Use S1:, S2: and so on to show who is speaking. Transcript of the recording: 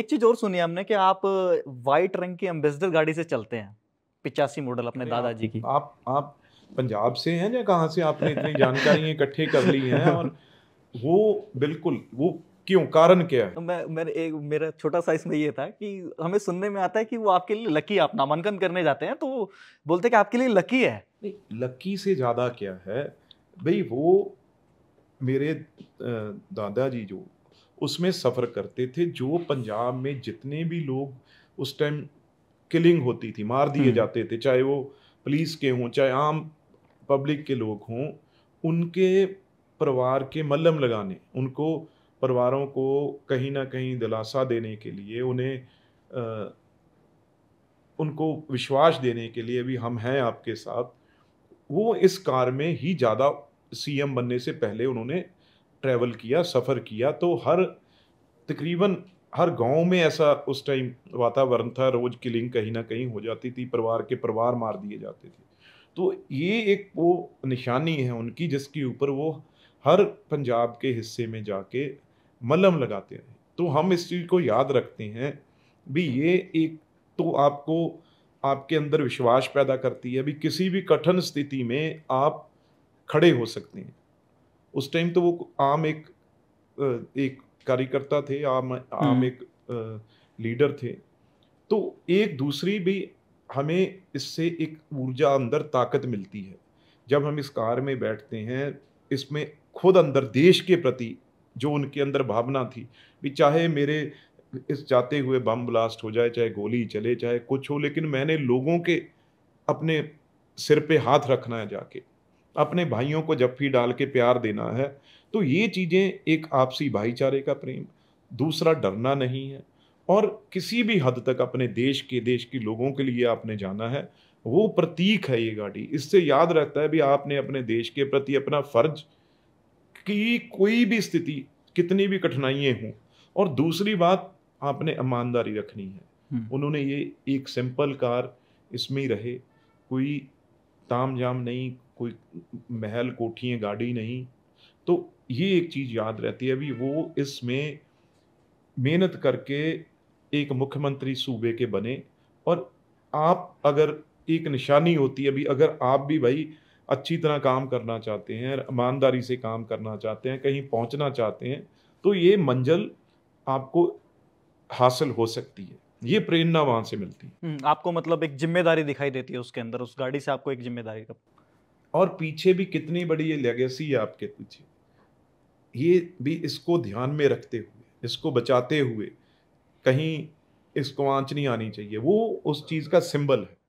S1: एक चीज और सुनी हमने कि आप वाइट रंग की एम्बेसडर गाड़ी से चलते हैं पिचासी मॉडल अपने दादाजी की आप
S2: आप पंजाब से हैं या कहाँ से आपने इतनी जानकारी इकट्ठी कर ली हैं और वो बिल्कुल वो क्यों कारण क्या है
S1: मैं मेरे एक मेरा छोटा सा इसमें ये था कि हमें सुनने में आता है कि वो आपके लिए लकी आप नामांकन करने जाते हैं तो बोलते कि आपके लिए लकी है लकी से ज़्यादा क्या है भाई वो
S2: मेरे दादाजी जो उसमें सफ़र करते थे जो पंजाब में जितने भी लोग उस टाइम किलिंग होती थी मार दिए हम्म। जाते थे चाहे वो पुलिस के हों चाहे आम पब्लिक के लोग हों उनके परिवार के मल्लम लगाने उनको परिवारों को कहीं ना कहीं दिलासा देने के लिए उन्हें आ, उनको विश्वास देने के लिए भी हम हैं आपके साथ वो इस कार में ही ज़्यादा सीएम बनने से पहले उन्होंने ट्रैवल किया सफ़र किया तो हर तकरीबन हर गांव में ऐसा उस टाइम वातावरण था रोज़ किलिंग कहीं ना कहीं हो जाती थी परिवार के परिवार मार दिए जाते थे तो ये एक वो निशानी है उनकी जिसके ऊपर वो हर पंजाब के हिस्से में जाके मलम लगाते हैं तो हम इस चीज़ को याद रखते हैं भी ये एक तो आपको आपके अंदर विश्वास पैदा करती है भी किसी भी कठिन स्थिति में आप खड़े हो सकते हैं उस टाइम तो वो आम एक एक कार्यकर्ता थे आम आम हम्म। एक लीडर थे तो एक दूसरी भी हमें इससे एक ऊर्जा अंदर ताकत मिलती है जब हम इस कार में बैठते हैं इसमें खुद अंदर देश के प्रति जो उनके अंदर भावना थी भी चाहे मेरे इस जाते हुए बम ब्लास्ट हो जाए चाहे गोली चले चाहे कुछ हो लेकिन मैंने लोगों के अपने सिर पे हाथ रखना है जाके अपने भाइयों को जफ्फी डाल के प्यार देना है तो ये चीज़ें एक आपसी भाईचारे का प्रेम दूसरा डरना नहीं है और किसी भी हद तक अपने देश के देश के लोगों के लिए आपने जाना है वो प्रतीक है ये गाड़ी इससे याद रखता है भी आपने अपने देश के प्रति अपना फर्ज की कोई भी स्थिति कितनी भी कठिनाइयाँ हों और दूसरी बात आपने ईमानदारी रखनी है हम्म। उन्होंने ये एक सिंपल कार इसमें ही रहे कोई ताम जाम नहीं कोई महल है गाड़ी नहीं तो ये एक चीज़ याद रहती है अभी वो इसमें मेहनत करके एक मुख्यमंत्री सूबे के बने और आप अगर एक निशानी होती है अभी अगर आप भी भाई अच्छी तरह काम करना चाहते हैं ईमानदारी से काम करना चाहते हैं कहीं पहुंचना चाहते हैं तो ये मंजिल आपको हासिल हो सकती है ये प्रेरणा वहां से मिलती है
S1: हम्म, आपको मतलब एक जिम्मेदारी दिखाई देती है उसके अंदर उस गाड़ी से आपको एक जिम्मेदारी का
S2: और पीछे भी कितनी बड़ी ये लेगेसी है आपके पीछे ये भी इसको ध्यान में रखते हुए इसको बचाते हुए कहीं इसको आँच नहीं आनी चाहिए वो उस चीज़ का सिंबल है